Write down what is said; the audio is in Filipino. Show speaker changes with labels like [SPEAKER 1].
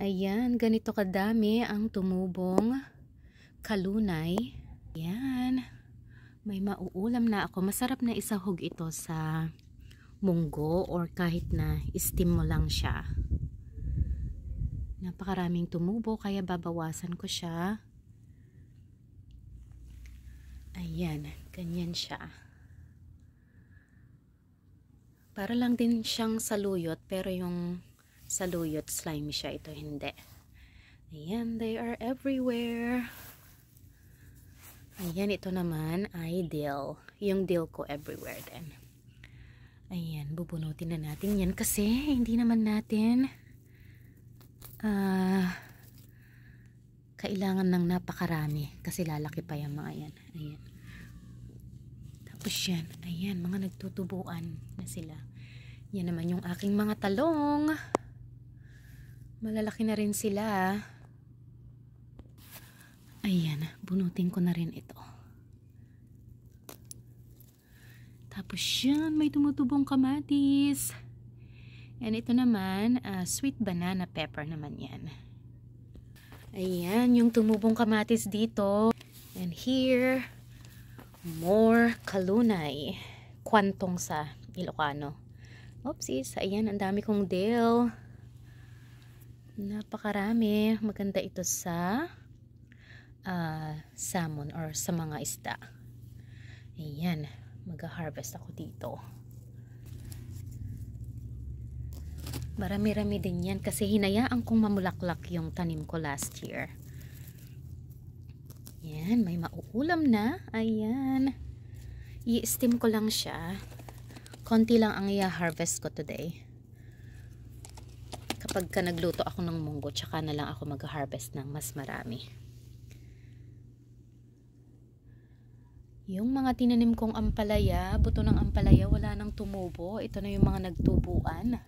[SPEAKER 1] Ayan, ganito kadami ang tumubong kalunay. Ayan, may mauulam na ako. Masarap na isahog ito sa munggo or kahit na steam mo lang siya. Napakaraming tumubo kaya babawasan ko siya. Ayan, ganyan siya. Para lang din siyang saluyot pero yung saluyot slime siya. Ito hindi. Ayan, they are everywhere. Ayan, ito naman ay dill. Yung dill ko everywhere din. Ayan, bubunutin na natin yan kasi hindi naman natin uh, kailangan ng napakarami kasi lalaki pa yung mga yan. Ayan. Tapos yan, ayan, mga nagtutubuan na sila. Yan naman yung aking mga talong. Malalaki na rin sila. Ah. Ayan, bunutin ko na rin ito. Tapos yan, may tumutubong kamatis. And ito naman, uh, sweet banana pepper naman yan. Ayan, yung tumubong kamatis dito. And here, more kalunay. Kwantong sa Ilocano. Oopsies, ayan, ang dami kong dill. Napakarami. Maganda ito sa uh, salmon or sa mga isda. Ayan. Mag-harvest ako dito. Marami-rami din yan kasi hinayaan kong mamulaklak yung tanim ko last year. Ayan, may mauulam na. Ayan. I-steam ko lang siya. Konti lang ang i-harvest ko today pagka nagluto ako ng munggo, tsaka na lang ako mag-harvest ng mas marami. Yung mga tinanim kong ampalaya, buto ng ampalaya, wala nang tumubo. Ito na yung mga nagtubuan.